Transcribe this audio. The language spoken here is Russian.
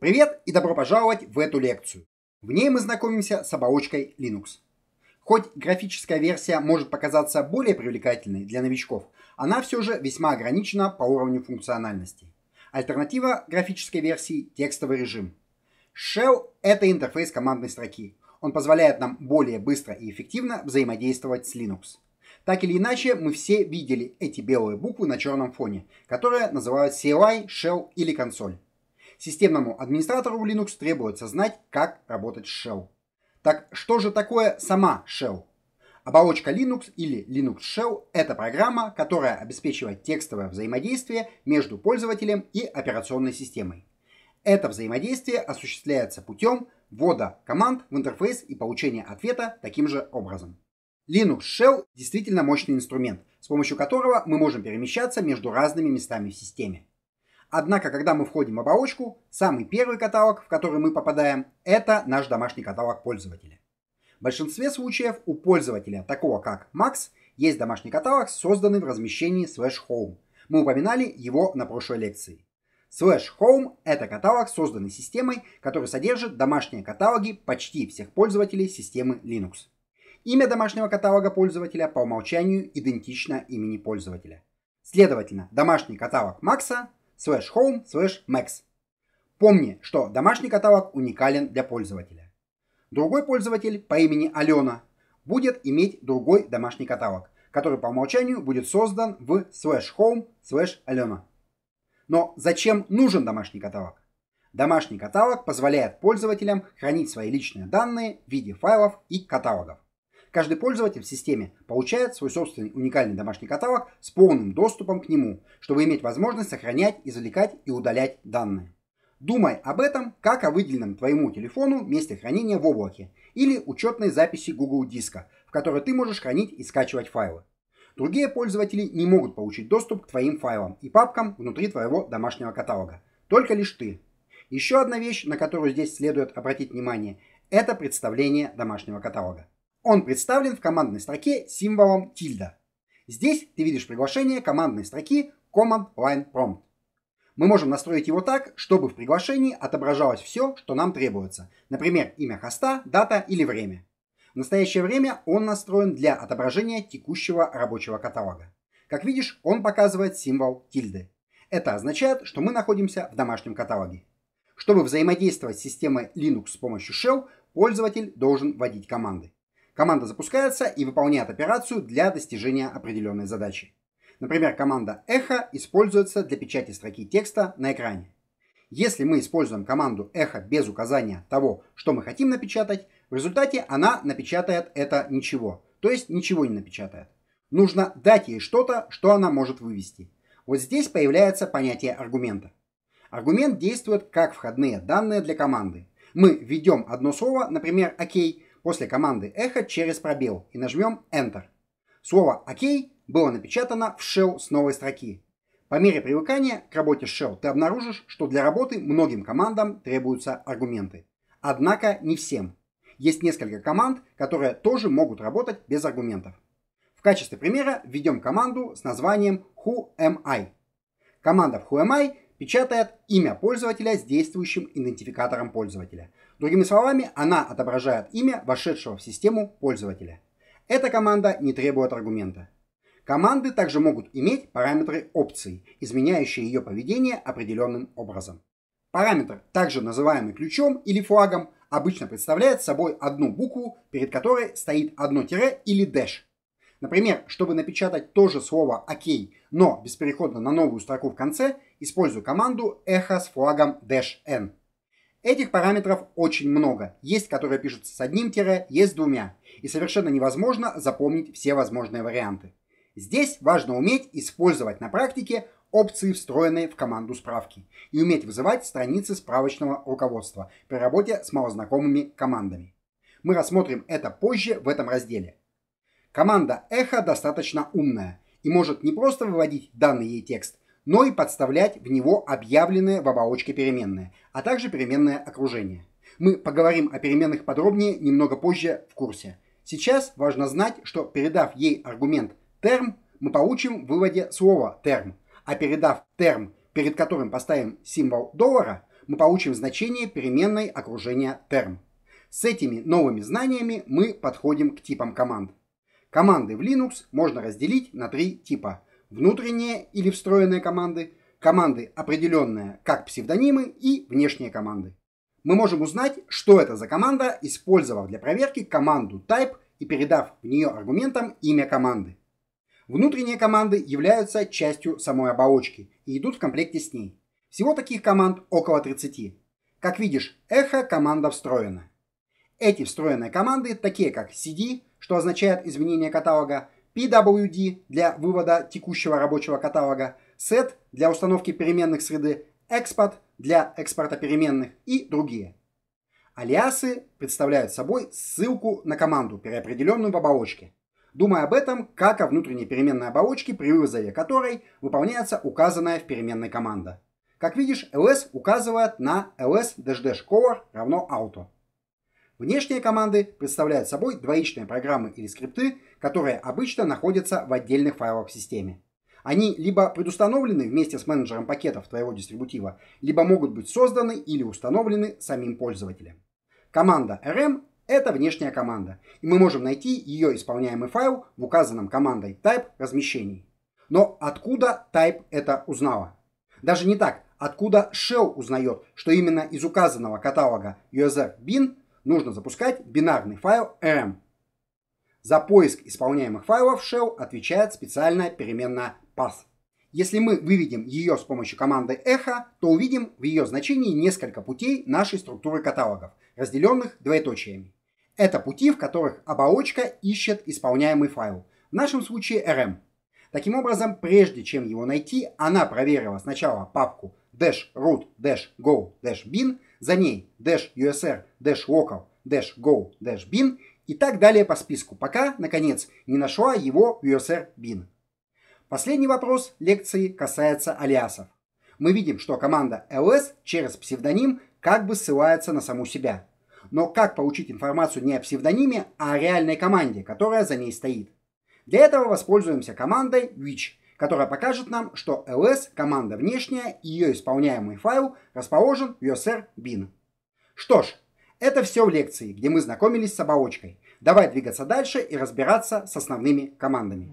Привет и добро пожаловать в эту лекцию. В ней мы знакомимся с оболочкой Linux. Хоть графическая версия может показаться более привлекательной для новичков, она все же весьма ограничена по уровню функциональности. Альтернатива графической версии – текстовый режим. Shell – это интерфейс командной строки. Он позволяет нам более быстро и эффективно взаимодействовать с Linux. Так или иначе, мы все видели эти белые буквы на черном фоне, которые называют CLI, Shell или консоль. Системному администратору в Linux требуется знать, как работать с Shell. Так что же такое сама Shell? Оболочка Linux или Linux Shell – это программа, которая обеспечивает текстовое взаимодействие между пользователем и операционной системой. Это взаимодействие осуществляется путем ввода команд в интерфейс и получения ответа таким же образом. Linux Shell действительно мощный инструмент, с помощью которого мы можем перемещаться между разными местами в системе. Однако, когда мы входим в оболочку, самый первый каталог, в который мы попадаем, это наш домашний каталог пользователя. В большинстве случаев у пользователя, такого как Max, есть домашний каталог, созданный в размещении slash home. Мы упоминали его на прошлой лекции. Slash home – это каталог, созданный системой, который содержит домашние каталоги почти всех пользователей системы Linux. Имя домашнего каталога пользователя по умолчанию идентично имени пользователя. Следовательно, домашний каталог Макса slash home slash max. Помни, что домашний каталог уникален для пользователя. Другой пользователь по имени Алена будет иметь другой домашний каталог, который по умолчанию будет создан в slash home slash Алена. Но зачем нужен домашний каталог? Домашний каталог позволяет пользователям хранить свои личные данные в виде файлов и каталогов. Каждый пользователь в системе получает свой собственный уникальный домашний каталог с полным доступом к нему, чтобы иметь возможность сохранять, извлекать и удалять данные. Думай об этом, как о выделенном твоему телефону месте хранения в облаке или учетной записи Google диска, в которой ты можешь хранить и скачивать файлы. Другие пользователи не могут получить доступ к твоим файлам и папкам внутри твоего домашнего каталога. Только лишь ты. Еще одна вещь, на которую здесь следует обратить внимание, это представление домашнего каталога. Он представлен в командной строке символом тильда. Здесь ты видишь приглашение командной строки Command Line Prompt. Мы можем настроить его так, чтобы в приглашении отображалось все, что нам требуется. Например, имя хоста, дата или время. В настоящее время он настроен для отображения текущего рабочего каталога. Как видишь, он показывает символ тильды. Это означает, что мы находимся в домашнем каталоге. Чтобы взаимодействовать с системой Linux с помощью Shell, пользователь должен вводить команды. Команда запускается и выполняет операцию для достижения определенной задачи. Например, команда «Эхо» используется для печати строки текста на экране. Если мы используем команду «Эхо» без указания того, что мы хотим напечатать, в результате она напечатает это ничего, то есть ничего не напечатает. Нужно дать ей что-то, что она может вывести. Вот здесь появляется понятие аргумента. Аргумент действует как входные данные для команды. Мы введем одно слово, например, «Окей», после команды «Эхо» через пробел и нажмем Enter. Слово окей было напечатано в Shell с новой строки. По мере привыкания к работе с Shell ты обнаружишь, что для работы многим командам требуются аргументы. Однако не всем. Есть несколько команд, которые тоже могут работать без аргументов. В качестве примера введем команду с названием whomi. Команда в whomi печатает имя пользователя с действующим идентификатором пользователя. Другими словами, она отображает имя вошедшего в систему пользователя. Эта команда не требует аргумента. Команды также могут иметь параметры опций, изменяющие ее поведение определенным образом. Параметр, также называемый ключом или флагом, обычно представляет собой одну букву, перед которой стоит одно тире или дэш – Например, чтобы напечатать тоже слово "окей", но без перехода на новую строку в конце, использую команду «эхо» с флагом n. Этих параметров очень много. Есть, которые пишутся с одним тире, есть с двумя. И совершенно невозможно запомнить все возможные варианты. Здесь важно уметь использовать на практике опции, встроенные в команду справки, и уметь вызывать страницы справочного руководства при работе с малознакомыми командами. Мы рассмотрим это позже в этом разделе. Команда «Эхо» достаточно умная и может не просто выводить данный ей текст, но и подставлять в него объявленные в оболочке переменные, а также переменное окружение. Мы поговорим о переменных подробнее немного позже в курсе. Сейчас важно знать, что передав ей аргумент «терм», мы получим в выводе слово «терм», а передав «терм», перед которым поставим символ доллара, мы получим значение переменной окружения «терм». С этими новыми знаниями мы подходим к типам команд. Команды в Linux можно разделить на три типа. Внутренние или встроенные команды, команды, определенные как псевдонимы, и внешние команды. Мы можем узнать, что это за команда, использовав для проверки команду type и передав в нее аргументом имя команды. Внутренние команды являются частью самой оболочки и идут в комплекте с ней. Всего таких команд около 30. Как видишь, эхо команда встроена. Эти встроенные команды, такие как cd, что означает изменение каталога, PWD для вывода текущего рабочего каталога, SET для установки переменных среды, export для экспорта переменных и другие. Алиасы представляют собой ссылку на команду, переопределенную в оболочке. Думая об этом, как о внутренней переменной оболочке, при вызове которой выполняется указанная в переменной команда. Как видишь, ls указывает на ls core равно auto. Внешние команды представляют собой двоичные программы или скрипты, которые обычно находятся в отдельных файлах в системе. Они либо предустановлены вместе с менеджером пакетов твоего дистрибутива, либо могут быть созданы или установлены самим пользователем. Команда RM – это внешняя команда, и мы можем найти ее исполняемый файл в указанном командой type размещений. Но откуда type это узнала? Даже не так, откуда shell узнает, что именно из указанного каталога usr bin нужно запускать бинарный файл rm. За поиск исполняемых файлов shell отвечает специальная переменная path. Если мы выведем ее с помощью команды echo, то увидим в ее значении несколько путей нашей структуры каталогов, разделенных двоеточиями. Это пути, в которых оболочка ищет исполняемый файл, в нашем случае rm. Таким образом, прежде чем его найти, она проверила сначала папку dash root dash go dash bin, за ней Dash USR, Dash Local, Dash Go, Dash Bin и так далее по списку, пока, наконец, не нашла его USR Bin. Последний вопрос лекции касается алиасов. Мы видим, что команда LS через псевдоним как бы ссылается на саму себя. Но как получить информацию не о псевдониме, а о реальной команде, которая за ней стоит? Для этого воспользуемся командой which – которая покажет нам, что ls – команда внешняя и ее исполняемый файл расположен в usr bin. Что ж, это все в лекции, где мы знакомились с оболочкой. Давай двигаться дальше и разбираться с основными командами.